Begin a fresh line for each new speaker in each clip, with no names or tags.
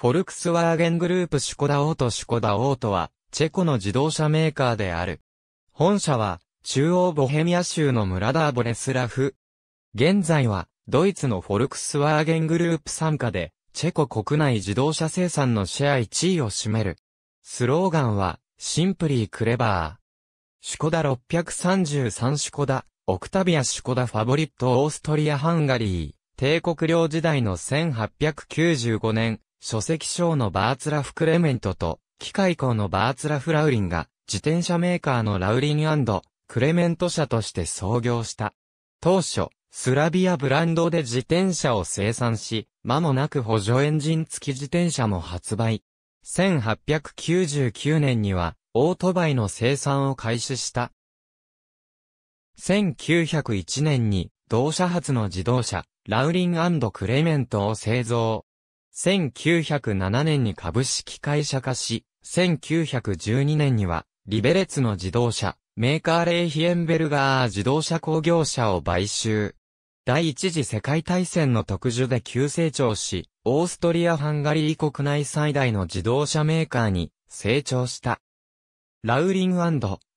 フォルクスワーゲングループシュコダオートシュコダオートは、チェコの自動車メーカーである。本社は、中央ボヘミア州の村ダーボレスラフ。現在は、ドイツのフォルクスワーゲングループ参加で、チェコ国内自動車生産のシェア1位を占める。スローガンは、シンプリークレバー。シュコダ633シュコダ、オクタビアシュコダファボリットオーストリア・ハンガリー、帝国領時代の1895年、書籍賞のバーツラフ・クレメントと、機械工のバーツラフ・ラウリンが、自転車メーカーのラウリンクレメント社として創業した。当初、スラビアブランドで自転車を生産し、間もなく補助エンジン付き自転車も発売。1899年には、オートバイの生産を開始した。1901年に、同社発の自動車、ラウリンクレメントを製造。1907年に株式会社化し、1912年には、リベレツの自動車、メーカーレイヒエンベルガー自動車工業者を買収。第一次世界大戦の特需で急成長し、オーストリア・ハンガリー国内最大の自動車メーカーに成長した。ラウリン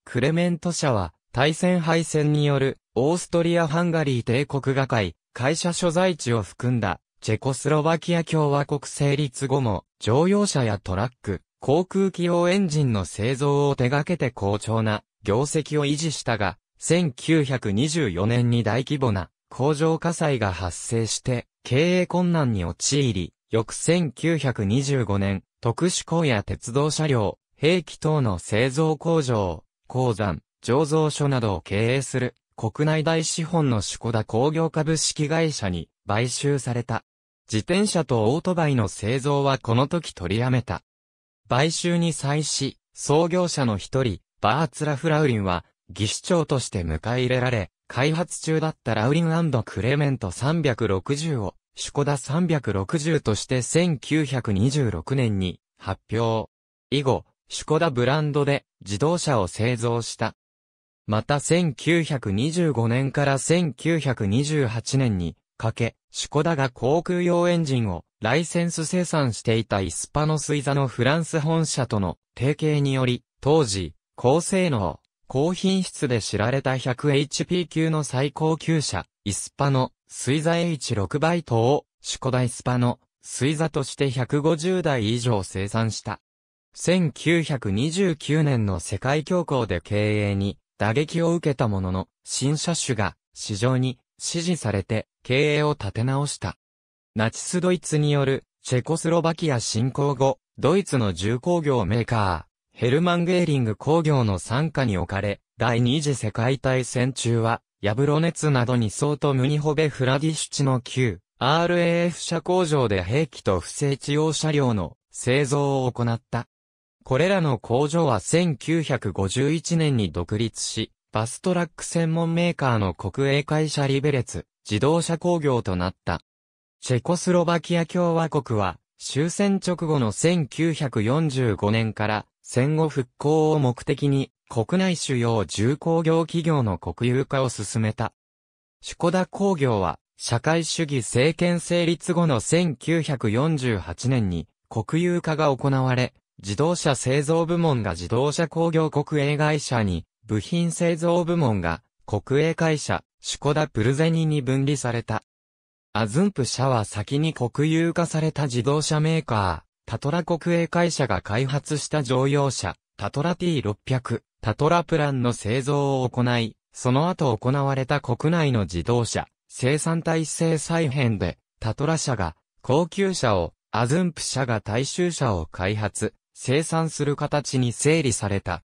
クレメント社は、大戦敗戦によるオーストリア・ハンガリー帝国画会、会社所在地を含んだチェコスロバキア共和国成立後も、乗用車やトラック、航空機用エンジンの製造を手掛けて好調な業績を維持したが、1924年に大規模な工場火災が発生して経営困難に陥り、翌1925年、特殊鋼や鉄道車両、兵器等の製造工場、鉱山、醸造所などを経営する国内大資本のシュコダ工業株式会社に買収された。自転車とオートバイの製造はこの時取りやめた。買収に際し、創業者の一人、バーツラフ・ラウリンは、技師長として迎え入れられ、開発中だったラウリンクレメント360を、シュコダ360として1926年に発表。以後、シュコダブランドで自動車を製造した。また1925年から1928年にかけ、シュコダが航空用エンジンをライセンス生産していたイスパノスイザのフランス本社との提携により、当時、高性能、高品質で知られた 100HP 級の最高級車、イスパノ、スイザ H6 バイトを、シュコダイスパノ、スイザとして150台以上生産した。1929年の世界恐慌で経営に打撃を受けたものの、新車種が市場に支持されて経営を立て直した。ナチスドイツによるチェコスロバキア侵攻後、ドイツの重工業メーカー、ヘルマン・ゲーリング工業の参加に置かれ、第二次世界大戦中は、ヤブロネツなどに相当ムニホベ・フラディシュチの旧 RAF 社工場で兵器と不正地用車両の製造を行った。これらの工場は1951年に独立し、バストラック専門メーカーの国営会社リベレツ、自動車工業となった。チェコスロバキア共和国は、終戦直後の1945年から戦後復興を目的に、国内主要重工業企業の国有化を進めた。シュコダ工業は、社会主義政権成立後の1948年に国有化が行われ、自動車製造部門が自動車工業国営会社に部品製造部門が国営会社、シュコダプルゼニに分離された。アズンプ社は先に国有化された自動車メーカー、タトラ国営会社が開発した乗用車、タトラ T600、タトラプランの製造を行い、その後行われた国内の自動車、生産体制再編で、タトラ社が高級車を、アズンプ社が大衆車を開発、生産する形に整理された。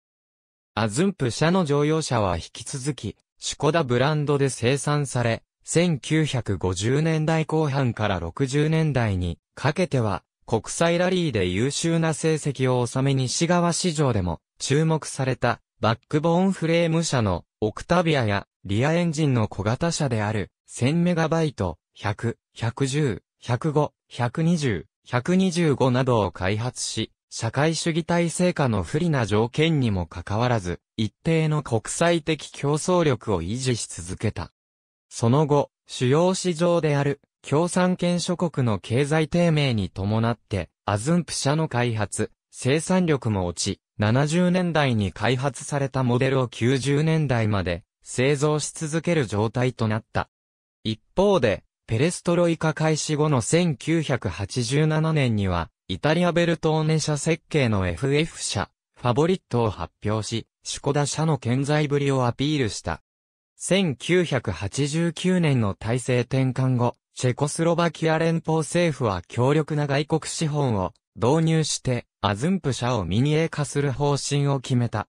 アズンプ社の乗用車は引き続き、シュコダブランドで生産され、1950年代後半から60年代にかけては、国際ラリーで優秀な成績を収め西側市場でも注目されたバックボーンフレーム車のオクタビアやリアエンジンの小型車である1 0 0 0イト100、110、105、120、125などを開発し、社会主義体制下の不利な条件にもかかわらず、一定の国際的競争力を維持し続けた。その後、主要市場である共産権諸国の経済低迷に伴って、アズンプ社の開発、生産力も落ち、70年代に開発されたモデルを90年代まで製造し続ける状態となった。一方で、ペレストロイカ開始後の1987年には、イタリアベルトーネ社設計の FF 社、ファボリットを発表し、シュコダ社の健在ぶりをアピールした。1989年の体制転換後、チェコスロバキア連邦政府は強力な外国資本を導入して、アズンプ社を民営化する方針を決めた。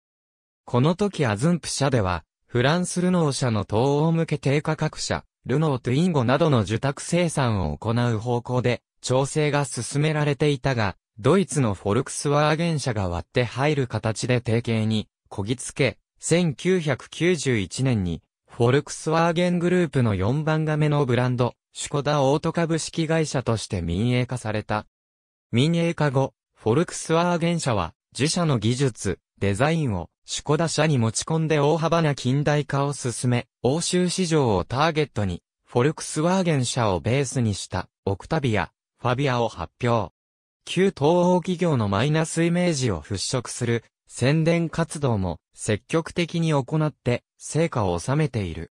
この時アズンプ社では、フランスルノー社の東欧向け低価格車、ルノートゥインゴなどの受託生産を行う方向で調整が進められていたが、ドイツのフォルクスワーゲン社が割って入る形で提携に、こぎつけ、1991年に、フォルクスワーゲングループの4番亀のブランド、シュコダオート株式会社として民営化された。民営化後、フォルクスワーゲン社は、自社の技術、デザインを、シュコダ社に持ち込んで大幅な近代化を進め、欧州市場をターゲットに、フォルクスワーゲン社をベースにした、オクタビア、ファビアを発表。旧東欧企業のマイナスイメージを払拭する宣伝活動も積極的に行って成果を収めている。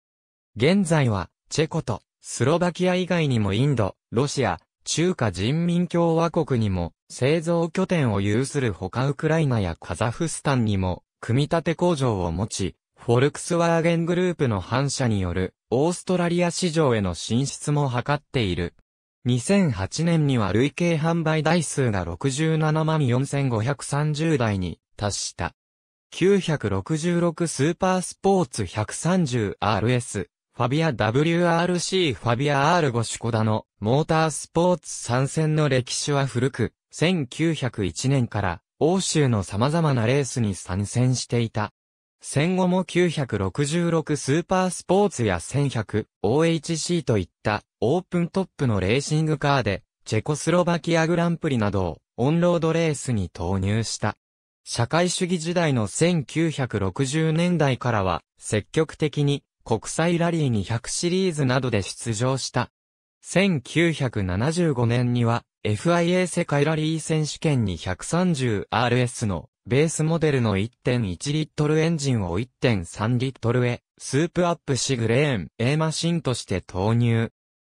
現在はチェコとスロバキア以外にもインド、ロシア、中華人民共和国にも製造拠点を有するほかウクライナやカザフスタンにも組み立て工場を持ち、フォルクスワーゲングループの反社によるオーストラリア市場への進出も図っている。2008年には累計販売台数が67万4530台に達した。966スーパースポーツ 130RS、ファビア WRC ファビア R5 シコダのモータースポーツ参戦の歴史は古く、1901年から欧州の様々なレースに参戦していた。戦後も966スーパースポーツや 1100OHC といったオープントップのレーシングカーで、チェコスロバキアグランプリなどをオンロードレースに投入した。社会主義時代の1960年代からは積極的に国際ラリー200シリーズなどで出場した。1975年には FIA 世界ラリー選手権に 130RS のベースモデルの1.1リットルエンジンを1.3リットルへ、スープアップしグレーン A マシンとして投入。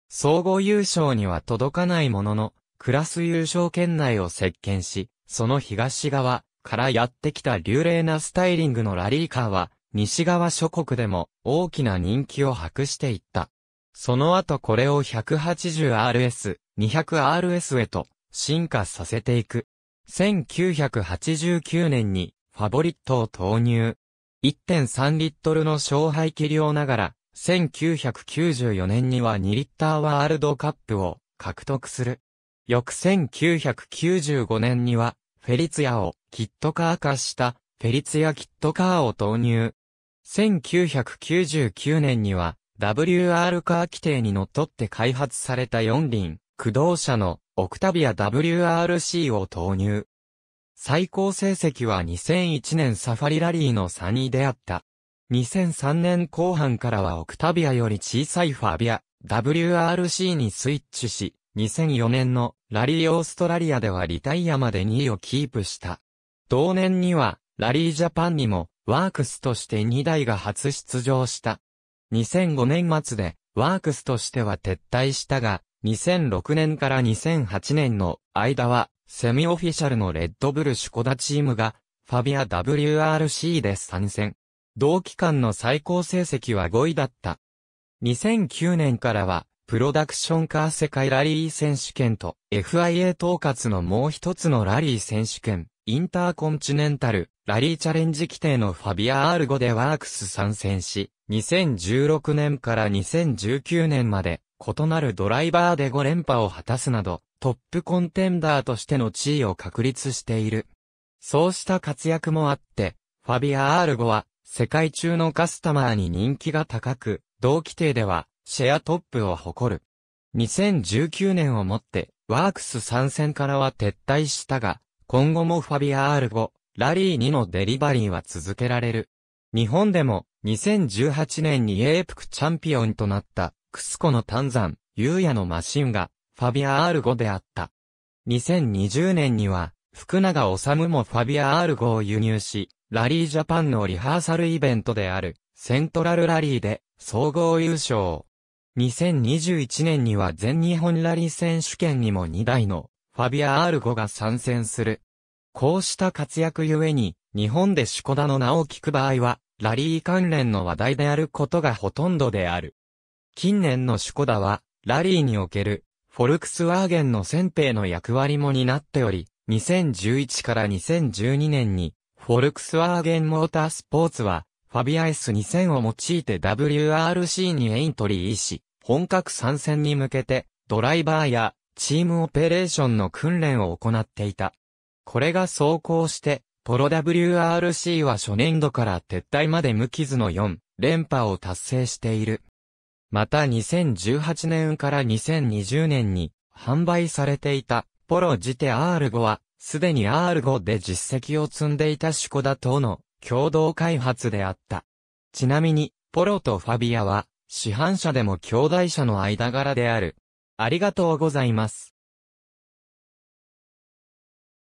総合優勝には届かないものの、クラス優勝圏内を席巻し、その東側からやってきた流麗なスタイリングのラリーカーは、西側諸国でも大きな人気を博していった。その後これを 180RS、200RS へと進化させていく。1989年にファボリットを投入。1.3リットルの小排気量ながら、1994年には2リッターワールドカップを獲得する。翌1995年には、フェリツヤをキットカー化したフェリツヤキットカーを投入。1999年には、WR カー規定にのっとって開発された4輪、駆動車のオクタビア WRC を投入。最高成績は2001年サファリラリーの3位であった。2003年後半からはオクタビアより小さいファビア、WRC にスイッチし、2004年のラリーオーストラリアではリタイアまで2位をキープした。同年には、ラリージャパンにも、ワークスとして2台が初出場した。2005年末で、ワークスとしては撤退したが、2006年から2008年の間は、セミオフィシャルのレッドブルシュコダチームが、ファビア WRC で参戦。同期間の最高成績は5位だった。2009年からは、プロダクションカー世界ラリー選手権と FIA 統括のもう一つのラリー選手権、インターコンチネンタルラリーチャレンジ規定のファビア R5 でワークス参戦し、2016年から2019年まで異なるドライバーで5連覇を果たすなど、トップコンテンダーとしての地位を確立している。そうした活躍もあって、ファビアアール5は世界中のカスタマーに人気が高く、同規定ではシェアトップを誇る。2019年をもってワークス参戦からは撤退したが、今後もファビアアール5ラリー2のデリバリーは続けられる。日本でも2018年にエープクチャンピオンとなったクスコの炭山、ユーヤのマシンが、ファビアアール・ゴであった。2020年には、福永治もファビアアール・ゴを輸入し、ラリージャパンのリハーサルイベントである、セントラルラリーで、総合優勝。2021年には全日本ラリー選手権にも2台の、ファビアアール・ゴが参戦する。こうした活躍ゆえに、日本でシコダの名を聞く場合は、ラリー関連の話題であることがほとんどである。近年のシュコダは、ラリーにおける、フォルクスワーゲンの先兵の役割も担っており、2011から2012年に、フォルクスワーゲンモータースポーツは、ファビア S2000 を用いて WRC にエントリーし、本格参戦に向けて、ドライバーや、チームオペレーションの訓練を行っていた。これが走行して、ポロ WRC は初年度から撤退まで無傷の4連覇を達成している。また2018年から2020年に販売されていたポロジテ R5 は、すでに R5 で実績を積んでいたシュコダとの共同開発であった。ちなみに、ポロとファビアは、市販車でも兄弟車の間柄である。ありがとうございます。